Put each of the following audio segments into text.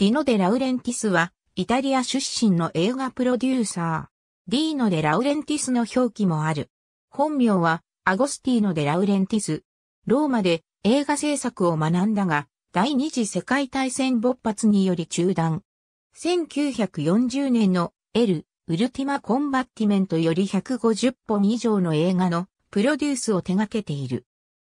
ディノ・デ・ラウレンティスは、イタリア出身の映画プロデューサー。ディーノ・デ・ラウレンティスの表記もある。本名は、アゴスティーノ・デ・ラウレンティス。ローマで映画制作を学んだが、第二次世界大戦勃発により中断。1940年のエル・ウルティマ・コンバッティメントより150本以上の映画のプロデュースを手掛けている。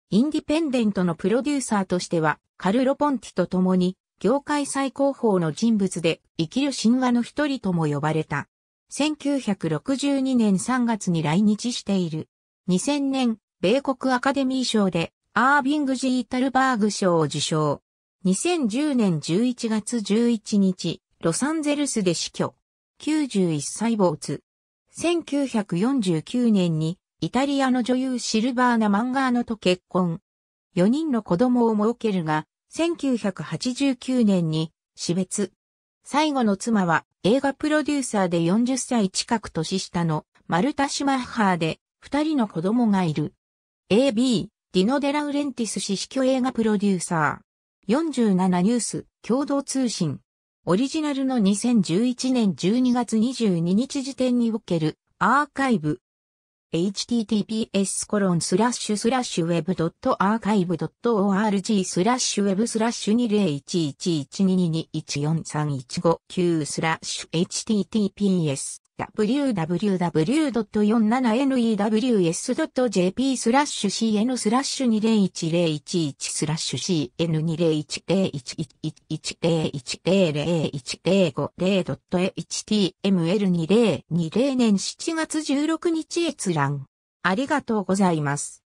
インディペンデントのプロデューサーとしては、カルロ・ポンティと共に業界最高峰の人物で、生きる神話の一人とも呼ばれた。1962年3月に来日している。2000年、米国アカデミー賞で、アービング・ジータルバーグ賞を受賞。2010年11月11日、ロサンゼルスで死去。91歳没。1949年に、イタリアの女優シルバーナ・マンガーノと結婚。4人の子供を設けるが、1989年に死別。最後の妻は映画プロデューサーで40歳近く年下のマルタ・シュマッハーで二人の子供がいる。AB、ディノ・デラウレンティス氏指揮映画プロデューサー。47ニュース、共同通信。オリジナルの2011年12月22日時点におけるアーカイブ、https コロンスラッシュスラッシュウェブドットアーカイブドット org スラッシュウェブスラッシュ201112214315スラッシュ https www.47news.jp スラッシュ cn スラッシュ201011スラッシュ cn20101110101050.html2020 年7月16日閲覧。ありがとうございます。